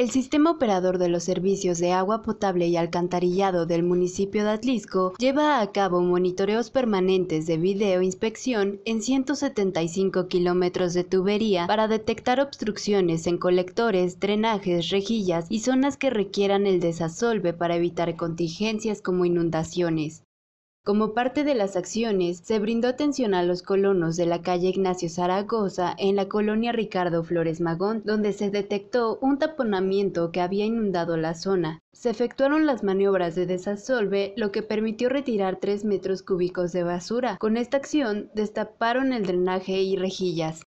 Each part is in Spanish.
El sistema operador de los servicios de agua potable y alcantarillado del municipio de Atlisco lleva a cabo monitoreos permanentes de inspección en 175 kilómetros de tubería para detectar obstrucciones en colectores, drenajes, rejillas y zonas que requieran el desasolve para evitar contingencias como inundaciones. Como parte de las acciones, se brindó atención a los colonos de la calle Ignacio Zaragoza en la colonia Ricardo Flores Magón, donde se detectó un taponamiento que había inundado la zona. Se efectuaron las maniobras de desasolve, lo que permitió retirar 3 metros cúbicos de basura. Con esta acción, destaparon el drenaje y rejillas.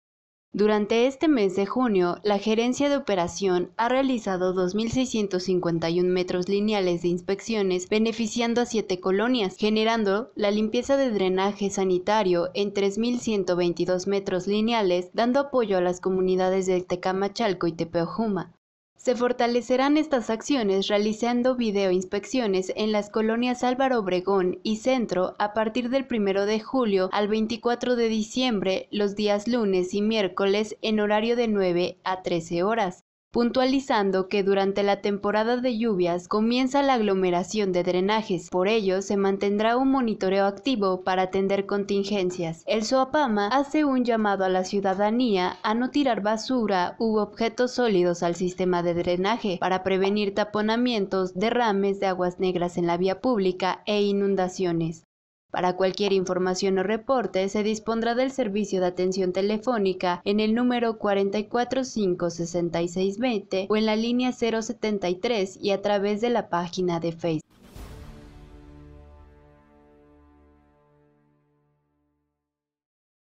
Durante este mes de junio, la Gerencia de Operación ha realizado 2.651 metros lineales de inspecciones beneficiando a siete colonias, generando la limpieza de drenaje sanitario en 3.122 metros lineales, dando apoyo a las comunidades de Tecamachalco y Tepeojuma. Se fortalecerán estas acciones realizando videoinspecciones en las colonias Álvaro Obregón y Centro a partir del 1 de julio al 24 de diciembre, los días lunes y miércoles en horario de 9 a 13 horas puntualizando que durante la temporada de lluvias comienza la aglomeración de drenajes, por ello se mantendrá un monitoreo activo para atender contingencias. El SOAPAMA hace un llamado a la ciudadanía a no tirar basura u objetos sólidos al sistema de drenaje para prevenir taponamientos, derrames de aguas negras en la vía pública e inundaciones. Para cualquier información o reporte se dispondrá del servicio de atención telefónica en el número 445-6620 o en la línea 073 y a través de la página de Facebook.